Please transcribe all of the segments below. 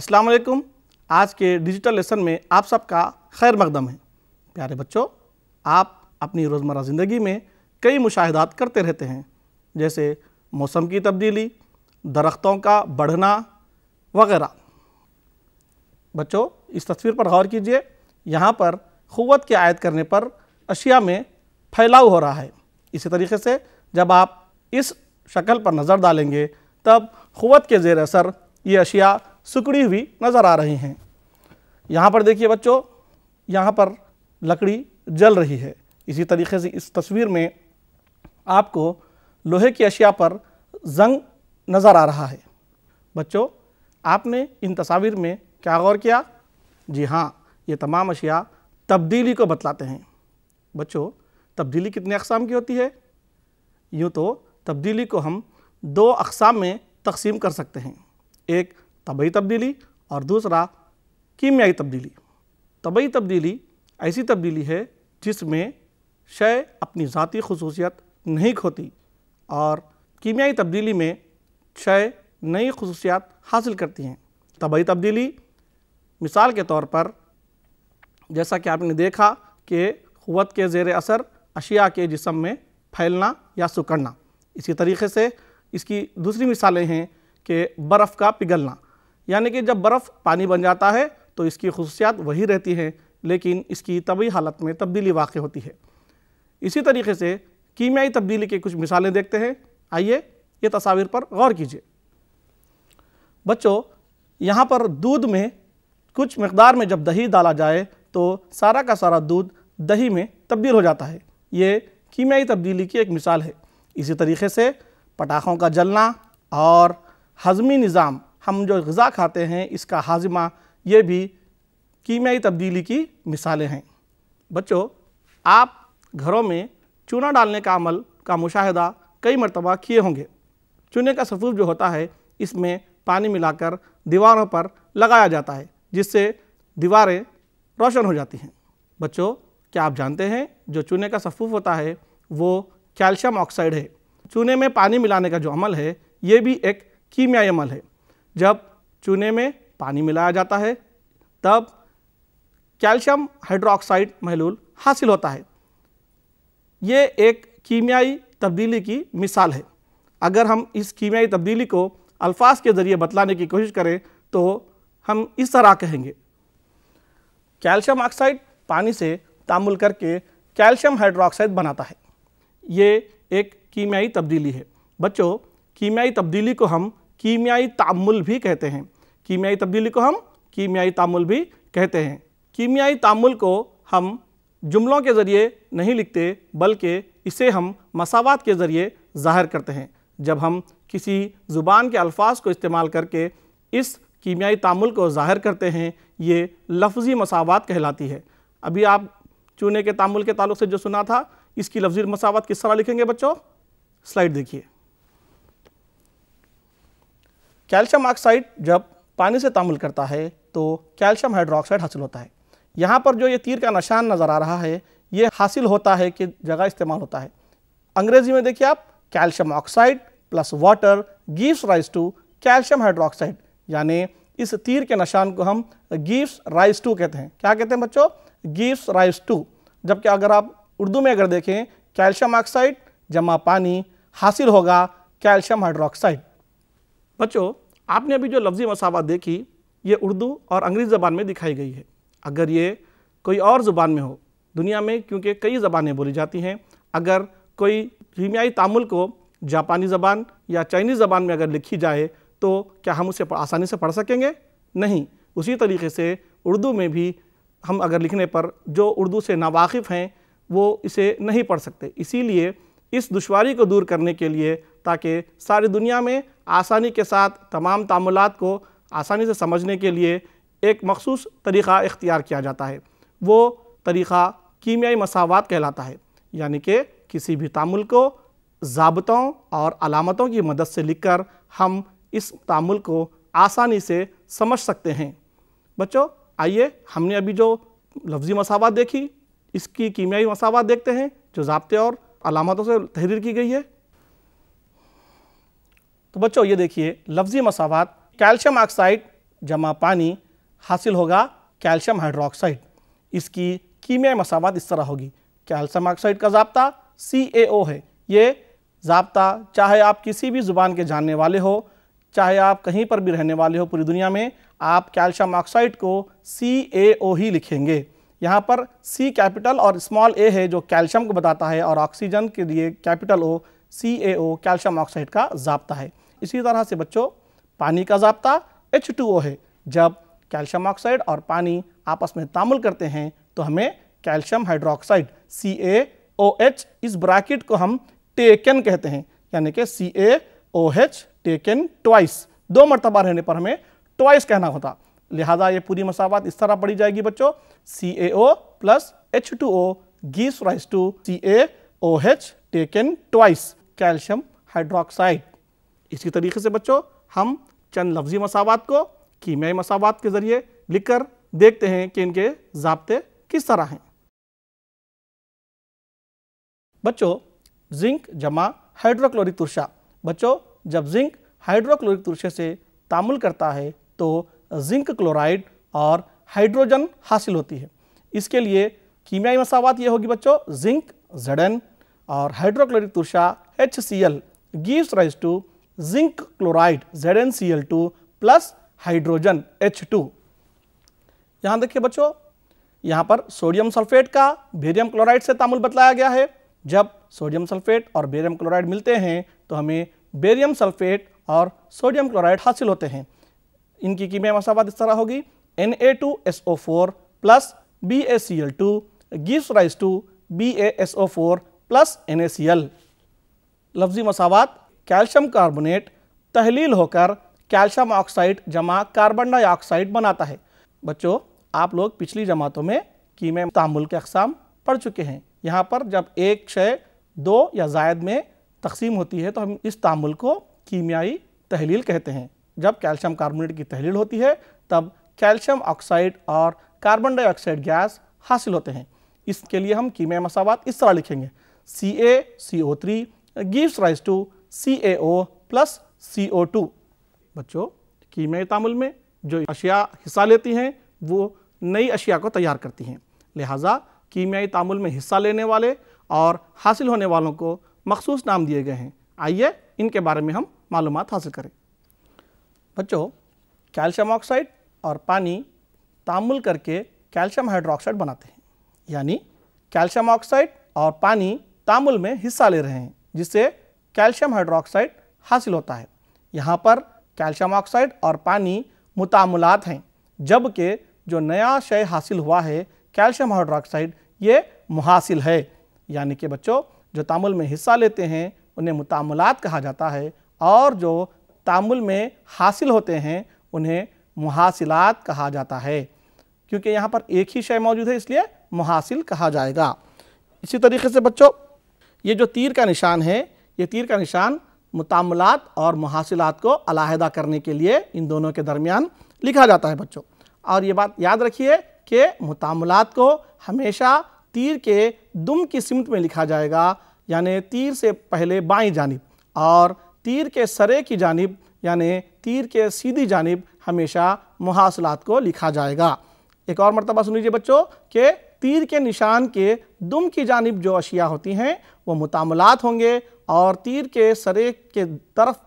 अस्सलाम वालेकुम आज के डिजिटल लेसन में आप सबका खैर मकदम है प्यारे बच्चों आप अपनी रोज़मर्रा ज़िंदगी में कई मुशाहदात करते रहते हैं जैसे मौसम की तब्दीली दरख्तों का बढ़ना वगैरह बच्चों इस तस्वीर पर गौर कीजिए यहाँ पर क़वत की आयत करने पर अशिया में फैलाव हो रहा है इसी तरीके से जब आप इस शक्ल पर नज़र डालेंगे तब क़वत के ज़ेर असर ये अशिया सिकुड़ी हुई नज़र आ रही हैं यहाँ पर देखिए बच्चों यहाँ पर लकड़ी जल रही है इसी तरीके से इस तस्वीर में आपको लोहे की अशिया पर जंग नज़र आ रहा है बच्चों आपने इन तस्वीर में क्या गौर किया जी हाँ ये तमाम अशिया तब्दीली को बतलाते हैं बच्चों तब्दीली कितने अकसाम की होती है यूँ तो तब्दीली को हम दो अकसाम में तकसीम कर सकते हैं एक तबई तब्दीली और दूसरा कीमियाई तब्दीली तबई तब्दीली ऐसी तब्दीली है जिसमें शय अपनी ज़ाती खसूसियत नहीं खोती और कीमियाई तब्दीली में शय नई खसूसियात हासिल करती हैं तबई तब्दीली मिसाल के तौर पर जैसा कि आपने देखा कि क़वत के ज़ेर असर अशिया के जिसम में फैलना या सुकड़ना इसी तरीके से इसकी दूसरी मिसालें हैं कि बर्फ़ का पिघलना यानी कि जब बर्फ़ पानी बन जाता है तो इसकी खसूसियात वही रहती हैं लेकिन इसकी तबी हालत में तब्दीली वाक़ होती है इसी तरीके से कीमियाई तब्दीली की कुछ मिसालें देखते हैं आइए ये तस्वीर पर गौर कीजिए बच्चों यहाँ पर दूध में कुछ मकदार में जब दही डाला जाए तो सारा का सारा दूध दही में तब्दील हो जाता है ये कीमियाई तब्दीली की एक मिसाल है इसी तरीके से पटाखों का जलना और हज़मी निज़ाम हम जो गज़ा खाते हैं इसका हाजमा ये भी कीमियाई तब्दीली की मिसालें हैं बच्चों आप घरों में चूना डालने का अमल का मुशाहिदा कई मरतबा किए होंगे चूने का सफूफ जो होता है इसमें पानी मिलाकर दीवारों पर लगाया जाता है जिससे दीवारें रोशन हो जाती हैं बच्चों क्या आप जानते हैं जो चूने का सफूफ होता है वो कैल्शियम ऑक्साइड है चूने में पानी मिलाने का जो अमल है ये भी एक कीमियाई अमल है जब चूने में पानी मिलाया जाता है तब कैल्शियम हाइड्रोक्साइड महलूल हासिल होता है ये एक कीमियाई तब्दीली की मिसाल है अगर हम इस कीमियाई तब्दीली को अल्फाज के ज़रिए बतलाने की कोशिश करें तो हम इस तरह कहेंगे कैल्शियम ऑक्साइड पानी से तामुल करके कैल्शियम हाइड्रोक्साइड बनाता है ये एक कीमियाई तब्दीली है बच्चों कीमियाई तब्दीली को हम कीमियाई तामुल भी कहते हैं कीमियाई तब्दीली को हम कीमियाई तामुल भी कहते हैं कीमियाई तामुल को हम जुमलों के ज़रिए नहीं लिखते बल्कि इसे हम मसावत के ज़रिए ज़ाहिर करते हैं जब हम किसी ज़ुबान के अल्फाज को इस्तेमाल करके इस कीमियाई तामुल को ज़ाहिर करते हैं ये लफ्ज़ी मसावत कहलाती है अभी आप चूने के तामुल के ताल्लुक से जो सुना था इसकी लफ्ज़ी मसावत किस तरह लिखेंगे बच्चों स्लाइड देखिए कैल्शियम ऑक्साइड जब पानी से तामुल करता है तो कैल्शियम हाइड्रोक्साइड हासिल होता है यहाँ पर जो ये तीर का निशान नज़र आ रहा है ये हासिल होता है कि जगह इस्तेमाल होता है अंग्रेजी में देखिए आप calcium oxide plus water gives rise to calcium hydroxide यानी इस तीर के निशान को हम गिव्स राइज टू कहते हैं क्या कहते हैं बच्चों गिव्स राइज टू जबकि अगर आप उर्दू में अगर देखें कैल्शियम ऑक्साइड जमा पानी हासिल होगा कैल्शियम हाइड्रोक्साइड बच्चों आपने अभी जो लफ्ज़ी मसावत देखी ये उर्दू और अंग्रेज़ी ज़बान में दिखाई गई है अगर ये कोई और ज़ुबान में हो दुनिया में क्योंकि कई ज़बानें बोली जाती हैं अगर कोई कीमियाई तामुल को जापानी ज़बान या चाइनीज़ ज़बान में अगर लिखी जाए तो क्या हम उसे आसानी से पढ़ सकेंगे नहीं उसी तरीके से उर्दू में भी हम अगर लिखने पर जो उर्दू से नावाकिफ़ हैं वो इसे नहीं पढ़ सकते इसीलिए इस दुशारी को दूर करने के लिए ताकि सारी दुनिया में आसानी के साथ तमाम तामुलात को आसानी से समझने के लिए एक मखसूस तरीक़ा इख्तियार किया जाता है वो तरीक़ा कीमियाई मसावत कहलाता है यानी कि किसी भी तामुल को जबतों और अलामतों की मदद से लिखकर हम इस तामुल को आसानी से समझ सकते हैं बच्चों आइए हमने अभी जो लफ्ज़ी मसावत देखी इसकी कीमियाई मसावत देखते हैं जो ज़बते और अलामतों से तहरीर की गई है तो बच्चों ये देखिए लफ्जी मसावत कैल्शियम ऑक्साइड जमा पानी हासिल होगा कैल्शियम हाइड्रोक्साइड इसकी कीमिया मसावत इस तरह होगी कैल्शियम ऑक्साइड का जबता सी ए ओ है ये जबता चाहे आप किसी भी ज़ुबान के जानने वाले हो चाहे आप कहीं पर भी रहने वाले हो पूरी दुनिया में आप कैल्शियम ऑक्साइड को सी ए ओ ही लिखेंगे यहाँ पर सी कैपिटल और स्मॉल ए है जो कैल्शियम को बताता है और ऑक्सीजन के लिए capital O C A O calcium oxide का जबता है इसी तरह से बच्चों पानी का जबता एच है जब कैल्शियम ऑक्साइड और पानी आपस में तामुल करते हैं तो हमें calcium hydroxide C A O H इस ब्रैकेट को हम टेकन कहते हैं यानी कि C A O H taken twice दो मरतबा रहने पर हमें ट्वाइस कहना होता लिहाजा ये पूरी मसावत इस तरह पड़ी जाएगी बच्चों C A O plus H two O gives two C A O H taken twice calcium hydroxide इसी तरीके से बच्चों हम चंद लफ्जी मसावत को कीमियाई मसावत के ज़रिए लिख कर देखते हैं कि इनके जबते किस तरह हैं बच्चों जिंक जमा हाइड्रोक्लोरिक तुरशा बच्चों जब जिंक हाइड्रोक्लोरिक तुरशे से तामुल करता है तो जिंक क्लोराइड और हाइड्रोजन हासिल होती है इसके लिए कीमियाई मसावत ये होगी बच्चों जिंक जडन और हाइड्रोक्लोरिक तुरशा H C L gives rise to zinc chloride ZnCl2 plus hydrogen H2 यहां देखिए बच्चों यहां पर सोडियम सल्फेट का बेरियम क्लोराइड से तामुल बतलाया गया है जब सोडियम सल्फेट और बेरियम क्लोराइड मिलते हैं तो हमें बेरियम सल्फेट और सोडियम क्लोराइड हासिल होते हैं इनकी कीमिया मसावत इस तरह होगी N A two S O four plus B A C L two gives rise to B A S O four plus N A C L लफ्जी मसावत कैल्शियम कार्बोनेट तहलील होकर कैल्शियम ऑक्साइड जमा कार्बन डाइऑक्साइड बनाता है बच्चों आप लोग पिछली जमातों में कीमे तामुल के अकसाम पढ़ चुके हैं यहाँ पर जब एक छः दो या जायद में तकसीम होती है तो हम इस तामुल को कीमियाई तहलील कहते हैं जब कैल्शियम कार्बोनेट की तहलील होती है तब कैल्शियम ऑक्साइड और कार्बन डाइऑक्साइड गैस हासिल होते हैं इसके लिए हम कीमिया मसावत इस तरह लिखेंगे C A C O three gives rise to C O plus C O two बच्चों कीमियाई तामुल में जो अशिया हिस्सा लेती हैं वो नई अशिया को तैयार करती हैं लिहाजा कीमियाई तामुल में हिस्सा लेने वाले और हासिल होने वालों को मखसूस नाम दिए गए हैं आइए इनके बारे में हम मालूम हासिल करें बच्चों कैल्शियम ऑक्साइड और पानी तामुल करके कैल्शियम हाइड्रोक्साइड बनाते हैं यानी कैल्शियम ऑक्साइड और पानी तामुल में हिस्सा ले रहे हैं जिससे कैल्शियम हाइड्रोक्साइड हासिल होता है यहाँ पर कैल्शियम ऑक्साइड और पानी मुतामलात हैं जबकि जो नया शय हासिल हुआ है कैल्शियम हाइड्रोक्साइड ये मुहासिल है यानी कि बच्चों जो तामुल में हिस्सा लेते हैं उन्हें मुतामलात कहा जाता है और जो तामुल में हासिल होते हैं उन्हें मुहासिलात कहा जाता है क्योंकि यहाँ पर एक ही शय मौजूद है इसलिए मुहासिल कहा जाएगा इसी तरीके से बच्चों ये जो तीर का निशान है ये तीर का निशान मुतामलात और मुहासिलात को अलाहदा करने के लिए इन दोनों के दरमियान लिखा जाता है बच्चों और ये बात याद रखिए कि मुतामलात को हमेशा तीर के दुम की सिमत में लिखा जाएगा यानि तीर से पहले बाई जानब और तीर के सरे की जानब यानि तीर के सीधी जानब हमेशा मुहासलात को लिखा जाएगा एक और मरतबा सुन लीजिए बच्चों के तीर के निशान के दुम की जानब जो अशिया होती हैं वो मुतामलात होंगे और तीर के सरे के तरफ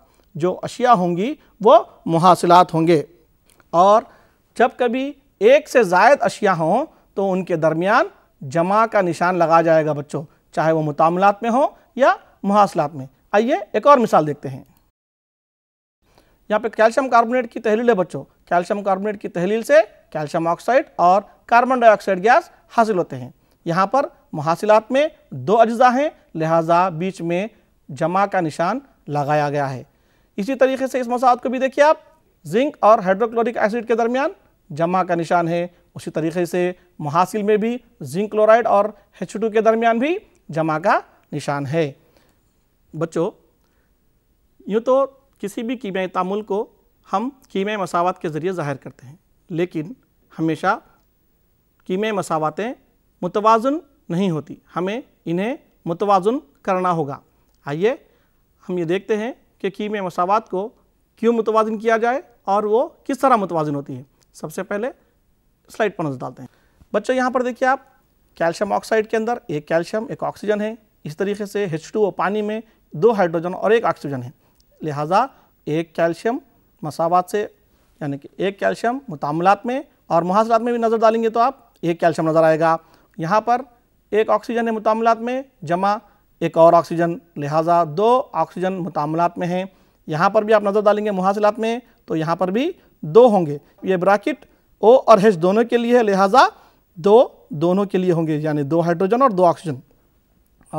जो अशिया होंगी वो मुहासिलात होंगे और जब कभी एक से जायद अशिया हों तो उनके दरमियान जमा का निशान लगा जाएगा बच्चों चाहे वो मुतामलात में हो या मुहासिलात में आइए एक और मिसाल देखते हैं यहाँ पे कैल्शियम कार्बोनेट की तहलील है बच्चों कैल्शियम कार्बोनेट की तहलील से कैल्शियम ऑक्साइड और कार्बन डाइऑक्साइड गैस हासिल होते हैं यहाँ पर मुहासिलात में दो अज्जा हैं लिहाजा बीच में जमा का निशान लगाया गया है इसी तरीके से इस मसाद को भी देखिए आप जिंक और हाइड्रोक्लोरिक एसिड के दरमियान जमा का निशान है उसी तरीके से महासिल में भी जिंक क्लोराइड और एच के दरमियान भी जमा का निशान है बच्चों यूँ तो किसी भी कीमिया तामुल को हम कीमियाई मसावत के ज़रिए ज़ाहिर करते हैं लेकिन हमेशा कीमे मसावतें मुतवाजन नहीं होती हमें इन्हें मुतवाजन करना होगा आइए हम ये देखते हैं कि की में मसावत को क्यों मुतवाजन किया जाए और वो किस तरह मुतवाजन होती है सबसे पहले स्लाइड पर नजर डालते हैं बच्चों यहाँ पर देखिए आप कैल्शियम ऑक्साइड के अंदर एक कैल्शियम एक ऑक्सीजन है इस तरीके से एच टू पानी में दो हाइड्रोजन और एक ऑक्सीजन है लिहाजा एक कैल्शियम मसावत से यानी कि एक कैल्शियम मुतामलात में और मुहासरात में भी नज़र डालेंगे तो आप एक कैल्शियम नज़र आएगा यहाँ पर एक ऑक्सीजन है मुतामलात में जमा एक और ऑक्सीजन लिहाजा दो ऑक्सीजन मुतामलात में हैं यहाँ पर भी आप नज़र डालेंगे मुहासिलात में तो यहाँ पर भी दो होंगे ये ब्राकेट ओ और हेच दोनों के लिए है लिहाजा दो दोनों के लिए होंगे यानी दो हाइड्रोजन और दो ऑक्सीजन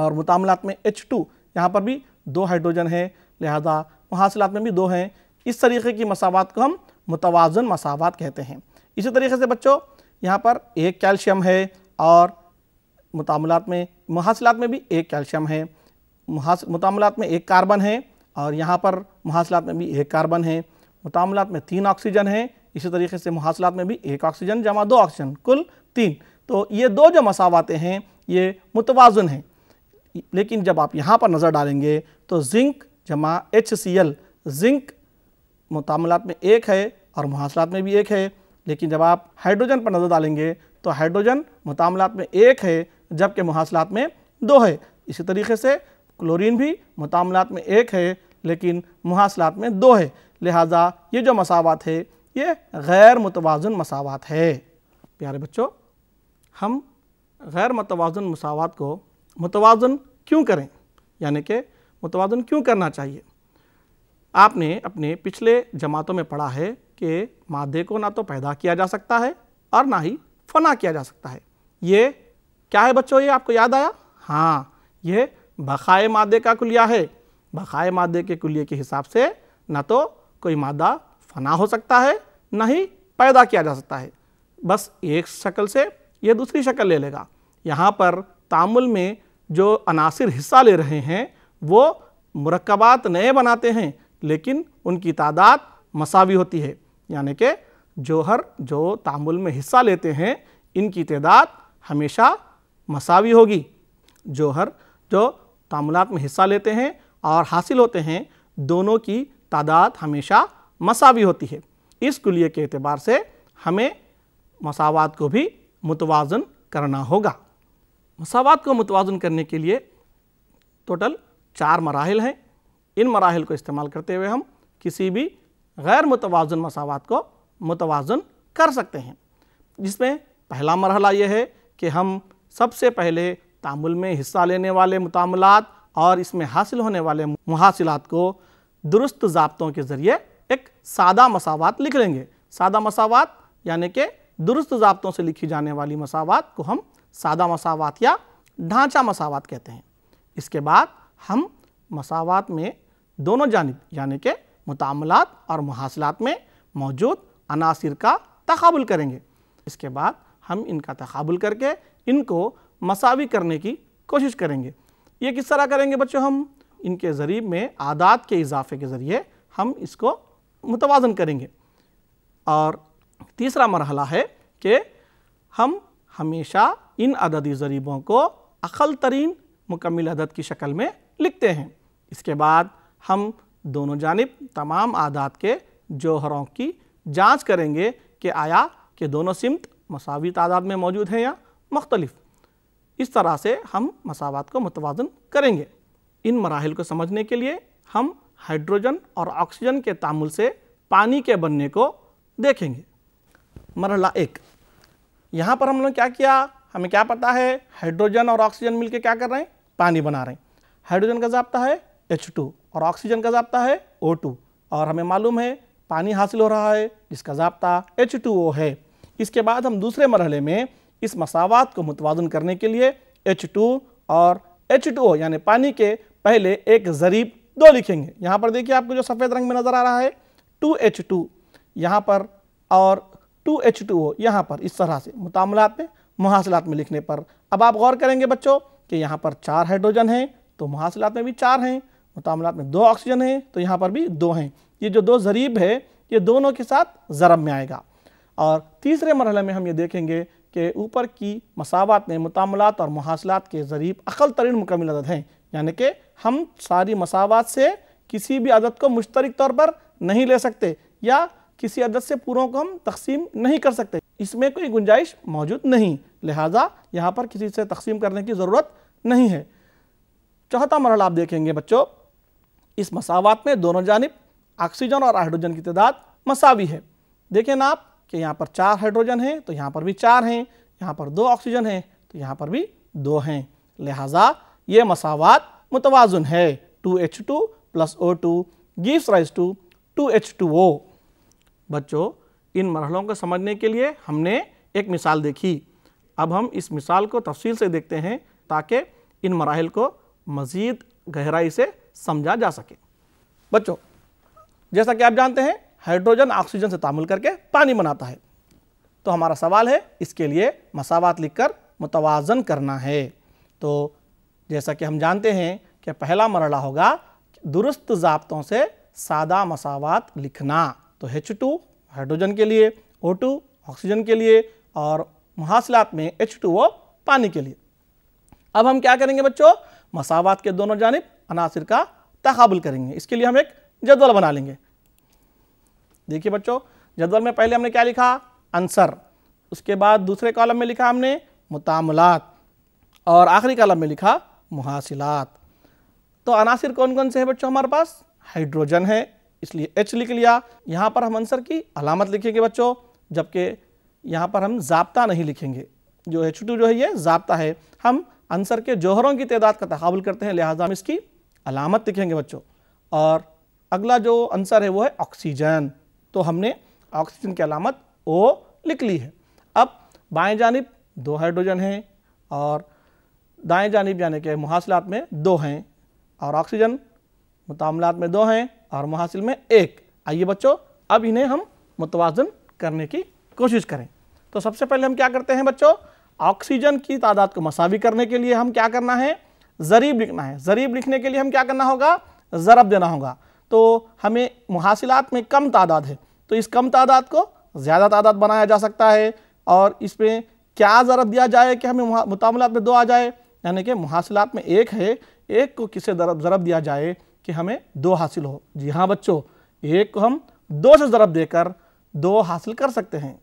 और मुतामलात में एच टू यहाँ पर भी दो हाइड्रोजन है लिहाजा मुहासिलात में भी दो हैं इस तरीके की मसावत को हम मुतवाजन मसावत कहते हैं इसी तरीके से बच्चों यहाँ पर एक कैल्शियम है और मुतामलात में मुहासिलात में भी एक कैल्शियम है मुतामलात में एक कार्बन है और यहाँ पर मुहासिलात में भी एक कार्बन है मुतामलात में तीन ऑक्सीजन है इसी तरीके से मुहासिलात में भी एक ऑक्सीजन जमा दो ऑक्सीजन कुल तीन तो ये दो जो मसावाते हैं ये मुतवाजन हैं लेकिन जब आप यहाँ पर नज़र डालेंगे तो जिंक जमा एच सी एल जिंक मुतामलात में एक है और मुहासलात में भी एक है लेकिन जब आप हाइड्रोजन पर नज़र डालेंगे तो हाइड्रोजन मुतामलात में एक है जबकि मुहासलात में दो है इसी तरीके से क्लोरीन भी मतामलात में एक है लेकिन मुहासलात में दो है लिहाजा ये जो मसावत है ये गैर मुतवाजन मसावत है प्यारे बच्चों हम गैर मुतवाजन मसावत को मुतवाजन क्यों करें यानी कि मुतवाजन क्यों करना चाहिए आपने अपने पिछले जमातों में पढ़ा है कि मादे को ना तो पैदा किया जा सकता है और ना ही फना किया जा सकता है ये क्या है बच्चों ये आपको याद आया हाँ ये बकाए मादे का कुलिया है बकाए मादे के कुलिये के हिसाब से ना तो कोई मादा फना हो सकता है ना ही पैदा किया जा सकता है बस एक शक्ल से ये दूसरी शक्ल ले लेगा यहाँ पर तामुल में जो अनासर हिस्सा ले रहे हैं वो मरकबात नए बनाते हैं लेकिन उनकी तादाद मसावी होती है यानी कि जोहर जो तामुल में हिस्सा लेते हैं इनकी तादाद हमेशा मसावी होगी जो हर जो तामलात में हिस्सा लेते हैं और हासिल होते हैं दोनों की तादाद हमेशा मसावी होती है इस कुलिये के अतबार से हमें मसावत को भी मुतवाजन करना होगा मसावात को मुतवाजन करने के लिए टोटल चार मराहल हैं इन मराहल को इस्तेमाल करते हुए हम किसी भी गैर मुतवाजन मसावत को मुतवाजन कर सकते हैं जिसमें पहला मरहला ये है कि हम सबसे पहले तामुल में हिस्सा लेने वाले मुतामलात और इसमें हासिल होने वाले मुहासिलात को दुरुस्त जबतों के ज़रिए एक सादा मसावत लिख लेंगे सादा मसावत यानी कि दुरुस्त जबतों से लिखी जाने वाली मसावत को हम सादा मसावत या ढांचा मसावत कहते हैं इसके बाद हम मसावत में दोनों जानब यानी कि मुतामलात और मुहासिलात में मौजूद अनासर का तकबुल करेंगे इसके बाद हम इनका तकबुल करके इनको मसावी करने की कोशिश करेंगे ये किस तरह करेंगे बच्चों हम इनके जरिए में आदात के इजाफे के ज़रिए हम इसको मुतवाजन करेंगे और तीसरा मरहला है कि हम हमेशा इन अददी ज़रीबों को अखल तरीन मुकम्मल अदद की शक्ल में लिखते हैं इसके बाद हम दोनों जानब तमाम आदात के जोहरों की जांच करेंगे कि आया कि दोनों सिमत मसावी तादाद में मौजूद हैं या मख्तलफ इस तरह से हम मसावत को मतवाजन करेंगे इन मराहल को समझने के लिए हम हाइड्रोजन और ऑक्सीजन के तामुल से पानी के बनने को देखेंगे मरला एक यहाँ पर हम लोग क्या किया हमें क्या पता है हाइड्रोजन और ऑक्सीजन मिलके क्या कर रहे हैं पानी बना रहे हैं हाइड्रोजन का जबता है H2 और ऑक्सीजन का जबता है O2 और हमें मालूम है पानी हासिल हो रहा है जिसका जबता H2O है इसके बाद हम दूसरे मरहले में इस मसावत को मुतवाजन करने के लिए एच टू और एच टू ओ यानी पानी के पहले एक ज़रीब दो लिखेंगे यहाँ पर देखिए आपको जो सफ़ेद रंग में नज़र आ रहा है टू एच टू यहाँ पर और टू एच टू ओ यहाँ पर इस तरह से मुतामलात में मुहासिलात में लिखने पर अब आप गौर करेंगे बच्चों कि यहाँ पर चार हाइड्रोजन हैं तो मुहासिलात में भी चार हैं मुतामलात में दो ऑक्सीजन हैं तो यहाँ पर भी दो हैं ये जो दो ज़रीब है ये दोनों के साथ ज़रब में आएगा और तीसरे मरहले में हम ये देखेंगे के ऊपर की मसावत में मुतामलात और मुहासिलत के ज़रिए अकल तरीन मुकमिल अदद हैं यानी कि हम सारी मसावत से किसी भी अदद को मुश्तरक तौर पर नहीं ले सकते या किसी अदद से पूरों को हम तकसीम नहीं कर सकते इसमें कोई गुंजाइश मौजूद नहीं लिहाजा यहाँ पर किसी से तकसीम करने की ज़रूरत नहीं है चौथा मरल आप देखेंगे बच्चों इस मसावत में दोनों जानब ऑक्सीजन और हाइड्रोजन की तादाद मसावी है देखें ना आप कि यहाँ पर चार हाइड्रोजन हैं तो यहाँ पर भी चार हैं यहाँ पर दो ऑक्सीजन हैं तो यहाँ पर भी दो हैं लिहाजा ये मसावत मुतवाजुन है two H two plus O two gives rise to two H two O बच्चों इन मरहलों को समझने के लिए हमने एक मिसाल देखी अब हम इस मिसाल को तफसील से देखते हैं ताकि इन मराहल को मज़ीद गहराई से समझा जा सके बच्चों जैसा कि आप जानते हैं हाइड्रोजन ऑक्सीजन से तामुल करके पानी बनाता है तो हमारा सवाल है इसके लिए मसावत लिखकर मुतवाजन करना है तो जैसा कि हम जानते हैं कि पहला मरला होगा दुरुस्त जबतों से सादा मसावत लिखना तो एच टू हाइड्रोजन के लिए ओ टू ऑक्सीजन के लिए और मुहासिलात में एच टू पानी के लिए अब हम क्या करेंगे बच्चों मसावत के दोनों जानब अनासर का तकबुल करेंगे इसके लिए हम एक जदवल बना लेंगे देखिए बच्चों जदवल में पहले हमने क्या लिखा आंसर उसके बाद दूसरे कॉलम में लिखा हमने मुतामलात और आखिरी कॉलम में लिखा मुहासिलात तो अनासर कौन कौन से हैं बच्चों हमारे पास हाइड्रोजन है इसलिए एच लिख लिया यहाँ पर हम आंसर की अलामत लिखेंगे बच्चों जबकि यहाँ पर हम जाप्ता नहीं लिखेंगे जो एच टू जो है ये जाप्ता है हम आंसर के जोहरों की तदाद का तहवल करते हैं लिहाजा हम इसकी अलामत लिखेंगे बच्चों और अगला जो आंसर है वो है ऑक्सीजन तो हमने ऑक्सीजन की अलामत ओ लिख ली है अब बाएं जानब दो हाइड्रोजन हैं और दाएं जानब यानी कि मुहासिलात में दो हैं और ऑक्सीजन मतामलात में दो हैं और मुहासिल में एक आइए बच्चों अब इन्हें हम मुतवाजन करने की कोशिश करें तो सबसे पहले हम क्या करते हैं बच्चों ऑक्सीजन की तादाद को मसावी करने के लिए हम क्या करना है ज़रीब लिखना है ज़रीब लिखने के लिए हम क्या करना होगा ज़रब देना होगा तो हमें मुहासिलात में कम तादाद है तो इस कम तादाद को ज़्यादा तादाद बनाया जा सकता है और इसमें क्या ज़रब दिया जाए कि हमें मुतामलात में दो आ जाए यानी कि मुहासिलात में एक है एक को किसे ज़रब ज़रब दिया जाए कि हमें दो हासिल हो जी हाँ बच्चों एक को हम दो से ज़रब देकर दो हासिल कर सकते हैं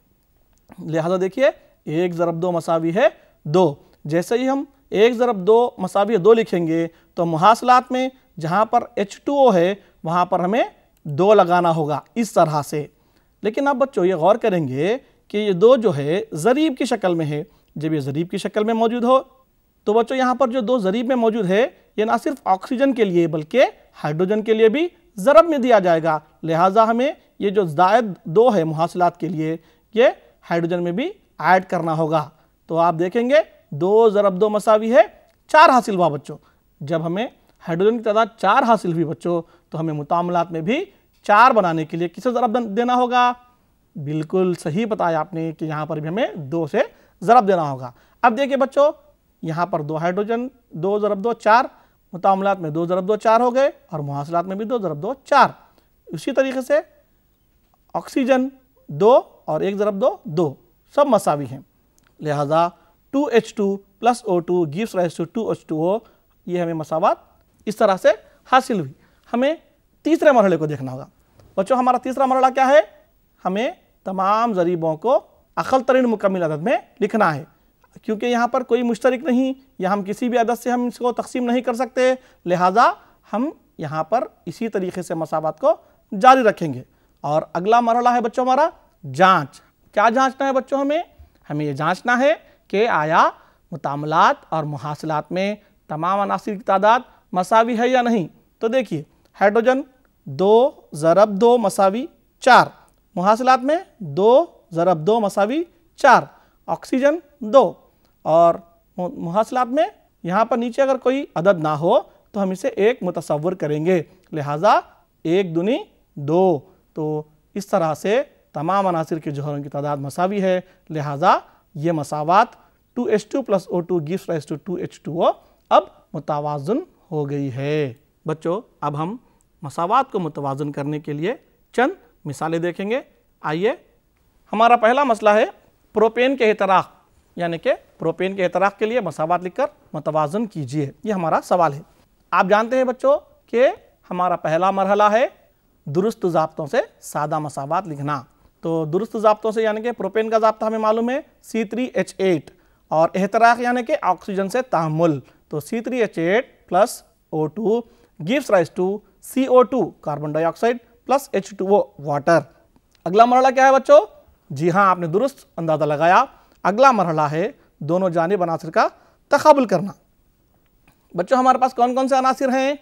लिहाजा देखिए एक ज़रब दो मसावी है दो जैसे ही हम एक ज़रब दो मसावी दो लिखेंगे तो मुहासिलात में जहाँ पर एच टू ओ है वहाँ पर हमें दो लगाना होगा इस तरह से लेकिन आप बच्चों ये गौर करेंगे कि ये दो जो है ज़रीब की शक्ल में है जब ये ज़रीब की शक्ल में मौजूद हो तो बच्चों यहाँ पर जो दो ज़रीब में मौजूद है ये ना सिर्फ ऑक्सीजन के लिए बल्कि हाइड्रोजन के लिए भी ज़रब में दिया जाएगा लिहाजा हमें ये जो जायद दो है मुहासिलात के लिए ये हाइड्रोजन में भी ऐड करना होगा तो आप देखेंगे दो ज़रब दो मसावी है चार हासिल हुआ बच्चों जब हमें हाइड्रोजन की तादाद चार हासिल हुई बच्चों तो हमें मुतामलात में भी चार बनाने के लिए किसे ज़रब देना होगा बिल्कुल सही बताया आपने कि यहाँ पर भी हमें दो से ज़रब देना होगा अब देखिए बच्चों यहाँ पर दो हाइड्रोजन दो ज़रब दो चार मुतामलात में दो ज़रब दो चार हो गए और मुहासलात में भी दो ज़रब दो चार उसी तरीके से ऑक्सीजन दो और एक ज़रब दो दो सब मसावी हैं लिहाजा two H two plus O two gives rise to two H two O ये हमें मसावत इस तरह से हासिल हुई हमें तीसरे मरहले को देखना होगा बच्चों हमारा तीसरा मरहला क्या है हमें तमाम ज़रीबों को अखल तरीन मुकम्मिल अदद में लिखना है क्योंकि यहाँ पर कोई मुश्तरक नहीं या हम किसी भी अदद से हम इसको तकसीम नहीं कर सकते लिहाजा हम यहाँ पर इसी तरीके से मसावत को जारी रखेंगे और अगला मरहला है बच्चों हमारा जाँच क्या जाँचना है बच्चों हमें हमें ये जाँचना है कि आया मुतामलात और मुहासिलत में तमाम अनासर की तादाद मसावी है या नहीं तो देखिए हाइड्रोजन दो ज़रब दो मसावी चार मुहासिलात में दो ज़रब दो मसावी चार ऑक्सीजन दो और मुहासिलात में यहाँ पर नीचे अगर कोई अदद ना हो तो हम इसे एक मुतसवर करेंगे लिहाजा एक दुनी दो तो इस तरह से तमाम अनासर के जोहरों की तादाद मसावी है लिहाजा ये मसावत two H two plus O two gift to two H two O अब मुतवाजन हो गई है बच्चों अब हम मसावत को मुतवाजन करने के लिए चंद मिसालें देखेंगे आइए हमारा पहला मसला है प्रोपेन के एतराक यानी कि प्रोपेन के एतराक के लिए मसावत लिखकर मुतवाजन कीजिए ये हमारा सवाल है आप जानते हैं बच्चों कि हमारा पहला मरहला है दुरुस्त जबतों से सादा मसावत लिखना तो दुरुस्त जबतों से यानी कि प्रोपेन का जबता हमें मालूम है सी थ्री एच एट और एहतराक यानी कि ऑक्सीजन से तहमुल तो C three H eight plus O two gives rise to CO2 carbon dioxide plus H2O water अगला मरहला क्या है बच्चों जी हाँ आपने दुरुस्त अंदाज़ा लगाया अगला मरहला है दोनों जानब अनासर का तकबुल करना बच्चों हमारे पास कौन कौन से अनासर हैं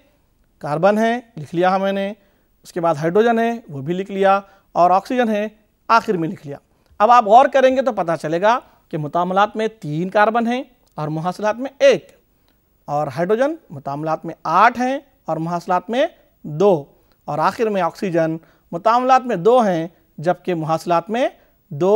कार्बन है लिख लिया है हाँ मैंने उसके बाद हाइड्रोजन है वो भी लिख लिया और ऑक्सीजन है आखिर में लिख लिया अब आप गौर करेंगे तो पता चलेगा कि मुतामलात में तीन कार्बन हैं और मुहासिलात में एक और हाइड्रोजन मुतामलात में आठ हैं और मुहासलात में दो और आखिर में ऑक्सीजन मुतामलात में दो हैं जबकि मुहासलात में दो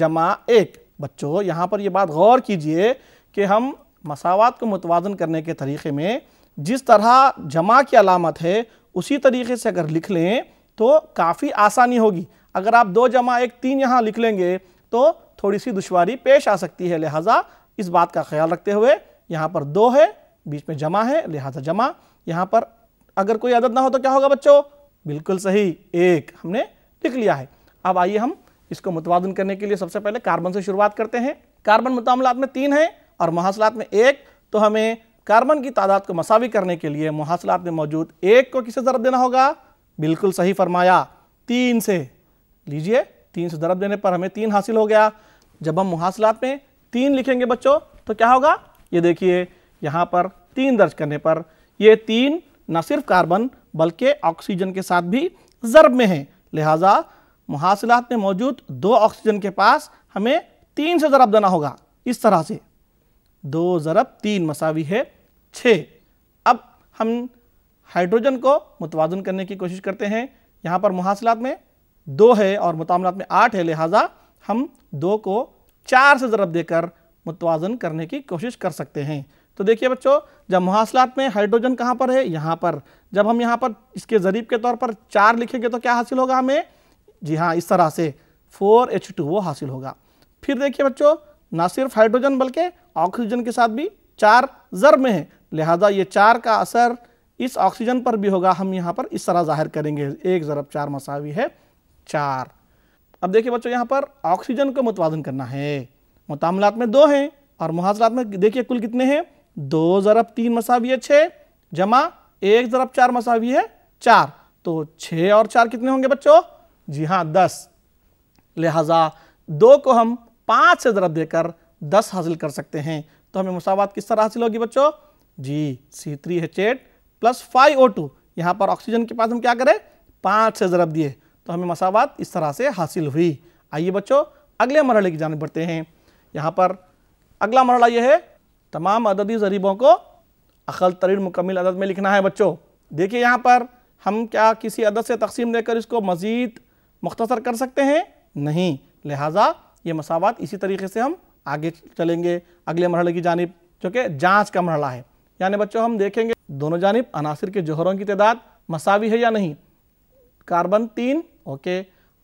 जमा एक बच्चों यहाँ पर यह बात गौर कीजिए कि हम मसावत को मुतवाजन करने के तरीक़े में जिस तरह जमा की अलामत है उसी तरीके से अगर लिख लें तो काफ़ी आसानी होगी अगर आप दो जमा एक तीन यहाँ लिख लेंगे तो थोड़ी सी दुशारी पेश आ सकती है लिहाजा इस बात का ख्याल रखते हुए यहाँ पर दो है बीच में जमा है लिहाजा जमा यहाँ पर अगर कोई आदत ना हो तो क्या होगा बच्चों बिल्कुल सही एक हमने लिख लिया है अब आइए हम इसको मुतवादन करने के लिए सबसे पहले कार्बन से शुरुआत करते हैं कार्बन मुतामलात में तीन है और महासलात में एक तो हमें कार्बन की तादाद को मसावी करने के लिए महासलात में मौजूद एक को किसे ज़रब देना होगा बिल्कुल सही फरमाया तीन से लीजिए तीन से ज़रब देने पर हमें तीन हासिल हो गया जब हम मुहासलात में तीन लिखेंगे बच्चों तो क्या होगा ये देखिए यहाँ पर तीन दर्ज करने पर ये तीन न सिर्फ कार्बन बल्कि ऑक्सीजन के साथ भी ज़रब में है लिहाजा मुहासिलात में मौजूद दो ऑक्सीजन के पास हमें तीन से ज़रब देना होगा इस तरह से दो ज़रब तीन मसावी है छः अब हम हाइड्रोजन को मुतवाजन करने की कोशिश करते हैं यहाँ पर मुहासिलात में दो है और मुतामलात में आठ है लिहाजा हम दो को चार से ज़रब देकर मुतवाजन करने की कोशिश कर सकते हैं तो देखिए बच्चों जब मुहासलात में हाइड्रोजन कहाँ पर है यहाँ पर जब हम यहाँ पर इसके ज़रीब के तौर पर चार लिखेंगे तो क्या हासिल होगा हमें जी हाँ इस तरह से फोर एच टू वो हासिल होगा फिर देखिए बच्चों ना सिर्फ हाइड्रोजन बल्कि ऑक्सीजन के साथ भी चार जर में है लिहाजा ये चार का असर इस ऑक्सीजन पर भी होगा हम यहाँ पर इस तरह जाहिर करेंगे एक ज़रब चार मसावी है चार अब देखिए बच्चों यहाँ पर ऑक्सीजन को मुतवाजन करना है मुतामलात में दो हैं और मुहाजरात में देखिए कुल कितने हैं दो ज़रब तीन मसावी है छः जमा एक ज़रब चार मसावी है चार तो छः और चार कितने होंगे बच्चों जी हाँ दस लिहाजा दो को हम पाँच से ज़रब देकर दस हासिल कर सकते हैं तो हमें मुसावत किस तरह हासिल होगी बच्चों जी C three H eight plus five O two यहाँ पर ऑक्सीजन के पास हम क्या करें पाँच से ज़रब दिए तो हमें मसावत इस तरह से हासिल हुई आइए बच्चों अगले मरहले की जानब बढ़ते हैं यहाँ पर अगला मरला यह है तमाम अददी ज़रीबों को अखल तरीन मुकम्मिल अदद में लिखना है बच्चों देखिए यहाँ पर हम क्या किसी अदद से तकसीम देकर इसको मज़ीद मुख्तसर कर सकते हैं नहीं लिहाजा ये मसावत इसी तरीके से हम आगे चलेंगे अगले मरहल की जानब चूँकि जाँच का मरला है यानी बच्चों हम देखेंगे दोनों जानब अनासर के जोहरों की तदाद मसावी है या नहीं कार्बन तीन ओके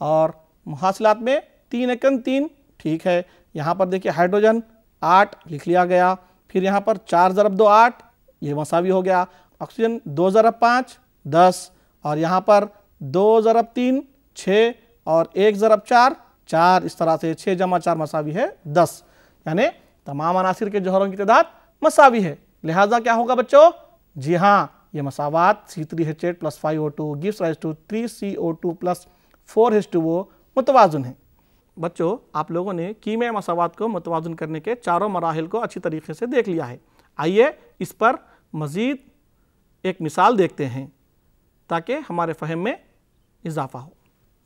और मुहासिलत में तीन एकन तीन ठीक है यहाँ पर देखिए हाइड्रोजन आठ लिख लिया गया फिर यहाँ पर चार ज़रब दो आठ ये मसावी हो गया ऑक्सीजन दो ज़रब पाँच दस और यहाँ पर दो ज़रब तीन छः और एक ज़रब चार चार इस तरह से छः जमा चार मसावी है दस यानी तमाम अनासर के जौहरों की तादाद मसावी है लिहाजा क्या होगा बच्चों जी हाँ ये मसावात C three H eight plus five O two gives rise to three C O two plus four H two वो मुतवाजन है बच्चों आप लोगों ने कीमे मसावत को मतवाजन करने के चारों मराहल को अच्छी तरीके से देख लिया है आइए इस पर मज़ीद एक मिसाल देखते हैं ताकि हमारे फहम में इजाफा हो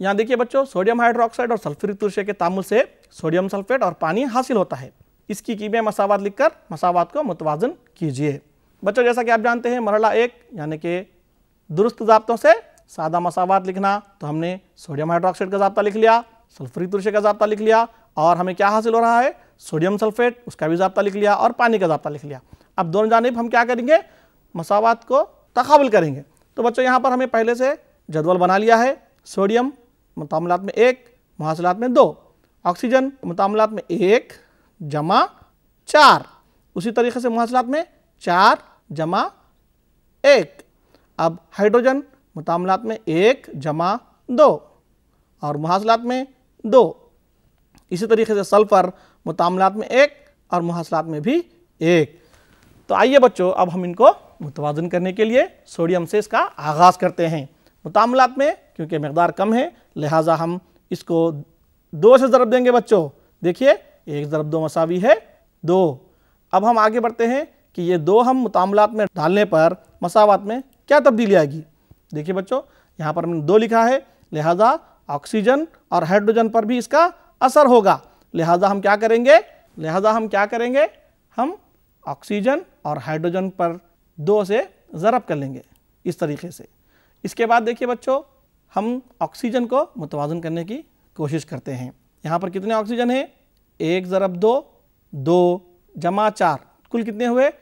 यहाँ देखिए बच्चों सोडियम हाइड्रोक्साइड और सल्फ्यूरिक तुरशे के तामुल से सोडियम सल्फेट और पानी हासिल होता है इसकी कीमे मसावत लिखकर मसावत को मतवाजन कीजिए बच्चों जैसा कि आप जानते हैं मरला एक यानी कि दुरुस्त जबतों से सादा मसावत लिखना तो हमने सोडियम हाइड्रोक्साइड का जबता लिख लिया सल्फरिक दृश्य का जबता लिख लिया और हमें क्या हासिल हो रहा है सोडियम सल्फेट उसका भी जब्ता लिख लिया और पानी का जब्ता लिख लिया अब दोनों जानब हम क्या करेंगे मसावत को तकबुल करेंगे तो बच्चों यहाँ पर हमें पहले से जदवल बना लिया है सोडियम मतामलात में एक मुहासिलात में दो ऑक्सीजन मतामलात में एक जमा चार उसी तरीके से मुहासिलात में चार जमा एक अब हाइड्रोजन मतामलात में एक जमा दो और मुहासिलात में दो इसी तरीके से सल्फ़र मुतामलात में एक और मुहासलात में भी एक तो आइए बच्चों अब हम इनको मुतवाजन करने के लिए सोडियम से इसका आगाज़ करते हैं मुतामलात में क्योंकि मकदार कम है लिहाजा हम इसको दो से ज़रब देंगे बच्चों देखिए एक ज़रब दो मसावी है दो अब हम आगे बढ़ते हैं कि ये दो हम मुतामलात में डालने पर मसावत में क्या तब्दीली आएगी देखिए बच्चों यहाँ पर हमने दो लिखा है लिहाजा ऑक्सीजन और हाइड्रोजन पर भी इसका असर होगा लिहाजा हम क्या करेंगे लिहाजा हम क्या करेंगे हम ऑक्सीजन और हाइड्रोजन पर दो से ज़रब कर लेंगे इस तरीके से इसके बाद देखिए बच्चों हम ऑक्सीजन को मुतवाजन करने की कोशिश करते हैं यहाँ पर कितने ऑक्सीजन हैं एक ज़रब दो दो जमा चार कुल कितने हुए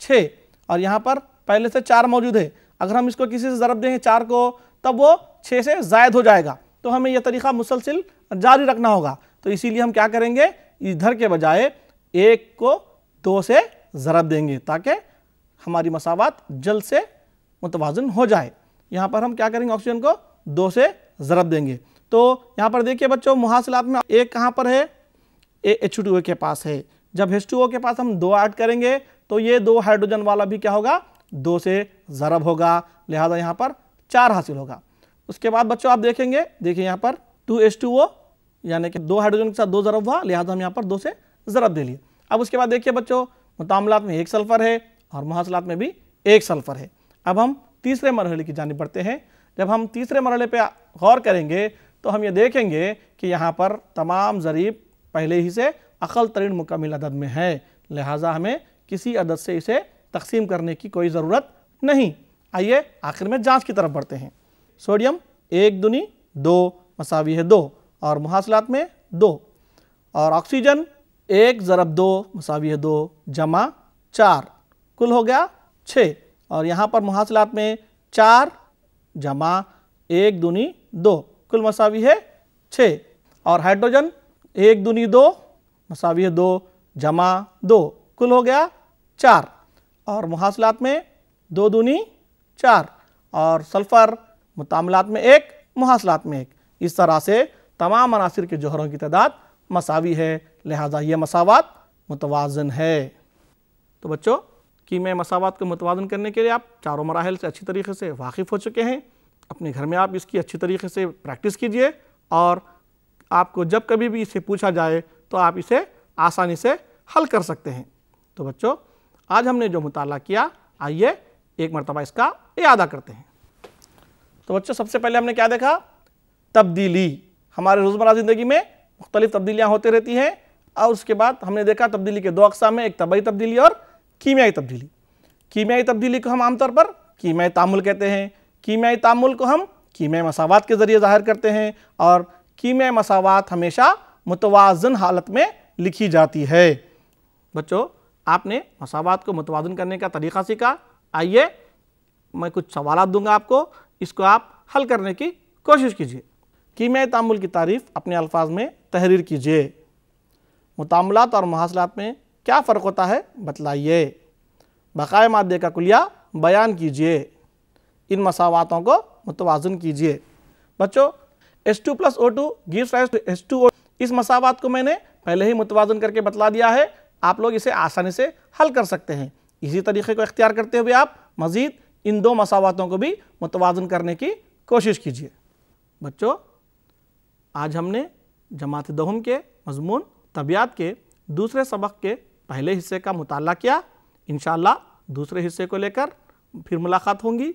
छः और यहाँ पर पहले से चार मौजूद है अगर हम इसको किसी से ज़रब देंगे चार को तब वो छः से जायद हो जाएगा तो हमें यह तरीका मुसलसिल जारी रखना होगा तो इसीलिए हम क्या करेंगे इधर के बजाय एक को दो से ज़रब देंगे ताकि हमारी मसावत जल्द से मुतवाजन हो जाए यहाँ पर हम क्या करेंगे ऑक्सीजन को दो से ज़रब देंगे तो यहाँ पर देखिए बच्चों मुहासिलात में एक कहाँ पर है ए एच टू ओ के पास है जब एच टू ओ के पास हम दो ऐड करेंगे तो ये दो हाइड्रोजन वाला भी क्या होगा दो से ज़रब होगा लिहाजा यहाँ पर चार हासिल होगा उसके बाद बच्चों आप देखेंगे देखिए यहाँ पर टू एस टू ओ यानी कि दो हाइड्रोजन के साथ दो जरब हुआ लिहाजा हम यहाँ पर दो से जरब दे लिए अब उसके बाद देखिए बच्चों मुतामलात में एक सल्फ़र है और महासलात में भी एक सल्फ़र है अब हम तीसरे मरहले की जानब बढ़ते हैं जब हम तीसरे मरहले पर गौर करेंगे तो हम ये देखेंगे कि यहाँ पर तमाम ज़रीब पहले ही से अकल तरीन मुकमिल अदद में है लिहाजा हमें किसी अदद से इसे तकसीम करने की कोई ज़रूरत नहीं आइए आखिर में जांच की तरफ बढ़ते हैं सोडियम एक दुनी दो मसावी है दो और मुहासिलात में दो और ऑक्सीजन एक ज़रब दो मसावी है दो जमा चार कुल हो गया छः और यहाँ पर मुहासिलात में चार जमा एक दुनी दो कुल मसावी है छः और हाइड्रोजन एक दूनी दो मसावी है दो जमा दो कुल हो गया चार और मुहासिलात में दो दुनी चार और सल्फ़र मुतामलात में एक मुहासलात में एक इस तरह से तमाम अनासर के जोहरों की तादाद मसावी है लिहाजा ये मसावत मुतवाजन है तो बच्चों कि मैं मसावत को मुतवाजन करने के लिए आप चारों मराहल से अच्छी तरीके से वाकिफ़ हो चुके हैं अपने घर में आप इसकी अच्छी तरीके से प्रैक्टिस कीजिए और आपको जब कभी भी इसे पूछा जाए तो आप इसे आसानी से हल कर सकते हैं तो बच्चों आज हमने जो मुताला किया आइए एक मरतबा इसका अदा करते हैं तो बच्चों सबसे पहले हमने क्या देखा तब्दीली हमारे रोज़मर्रा ज़िंदगी में मुख्तलिफ तब्दीलियाँ होती रहती हैं और उसके बाद हमने देखा तब्दीली के दो अकसाम में एक तबई तब्दीली और कीमियाई तब्दीली कीमियाई तब्दीली को हम आमतौर पर कीमियाई तामुल कहते हैं कीमियाई तामुल को हम कीमियाई मसावत के ज़रिए ज़ाहिर करते हैं और कीमियाई मसावत हमेशा मुतवाजन हालत में लिखी जाती है बच्चों आपने मसावत को मुतवाजन करने का तरीक़ा सीखा आइए मैं कुछ सवाल दूंगा आपको इसको आप हल करने की कोशिश कीजिए कीमिया तामुल की तारीफ़ अपने अल्फाज में तहरीर कीजिए मुतामलात और मुहासलात में क्या फ़र्क होता है बतलाइए बकाए मादे का कुलिया बयान कीजिए इन मसावतों को मुतवाजन कीजिए बच्चों S two plus O two give rise to S two O इस मसावत को मैंने पहले ही मुतवाजन करके बतला दिया है आप लोग इसे आसानी से हल कर सकते हैं इसी तरीके को इख्तियार करते हुए आप मज़ीद इन दो मसावतों को भी मुतवाजन करने की कोशिश कीजिए बच्चों आज हमने जमात दहम के मजमून तबियात के दूसरे सबक के पहले हिस्से का मुताल किया इन दूसरे हिस्से को लेकर फिर मुलाकात होंगी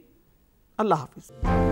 अल्लाह हाफिज़